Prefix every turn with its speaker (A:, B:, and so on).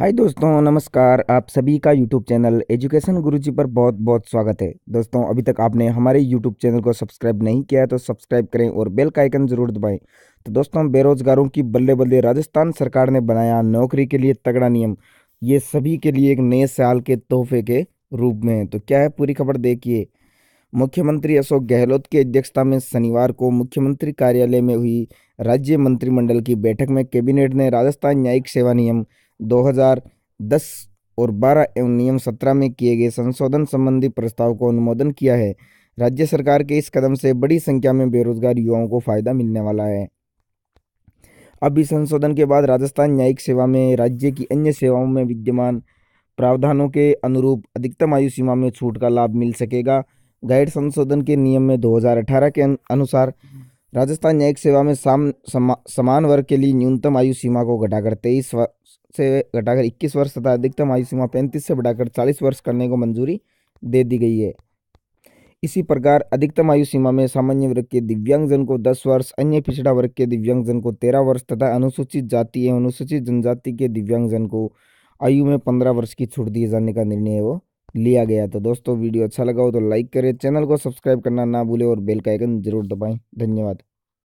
A: हाय दोस्तों नमस्कार आप सभी का यूट्यूब चैनल एजुकेशन गुरुजी पर बहुत बहुत स्वागत है दोस्तों अभी तक आपने हमारे यूट्यूब चैनल को सब्सक्राइब नहीं किया है तो सब्सक्राइब करें और बेल का आइकन जरूर दबाएं तो दोस्तों बेरोजगारों की बल्ले बल्ले राजस्थान सरकार ने बनाया नौकरी के लिए तगड़ा नियम ये सभी के लिए एक नए साल के तोहफे के रूप में है तो क्या है पूरी खबर देखिए मुख्यमंत्री अशोक गहलोत की अध्यक्षता में शनिवार को मुख्यमंत्री कार्यालय में हुई राज्य मंत्रिमंडल की बैठक में कैबिनेट ने राजस्थान न्यायिक सेवा नियम 2010 और 12 एवं नियम 17 में किए गए संशोधन संबंधी प्रस्ताव को अनुमोदन किया है राज्य सरकार के इस कदम से बड़ी संख्या में बेरोजगार युवाओं को फायदा मिलने वाला है अब इस संशोधन के बाद राजस्थान न्यायिक सेवा में राज्य की अन्य सेवाओं में विद्यमान प्रावधानों के अनुरूप अधिकतम आयु सीमा में छूट का लाभ मिल सकेगा गाइड संशोधन के नियम में 2018 के अनुसार राजस्थान न्यायिक सेवा में साम समा, समान वर्ग के लिए न्यूनतम आयु सीमा को घटाकर तेईस से घटाकर इक्कीस वर्ष तथा अधिकतम आयु सीमा पैंतीस से बढ़ाकर चालीस वर्ष करने को मंजूरी दे दी गई है इसी प्रकार अधिकतम आयु सीमा में सामान्य वर्ग के दिव्यांगजन को दस वर्ष अन्य पिछड़ा वर्ग के दिव्यांगजन को तेरह वर्ष तथा अनुसूचित जाति एवं अनुसूचित जनजाति के दिव्यांगजन को आयु में पंद्रह वर्ष की छूट दिए जाने का निर्णय वो लिया गया तो दोस्तों वीडियो अच्छा लगा हो तो लाइक करें चैनल को सब्सक्राइब करना ना भूलें और बेल का आइकन जरूर दबाएं धन्यवाद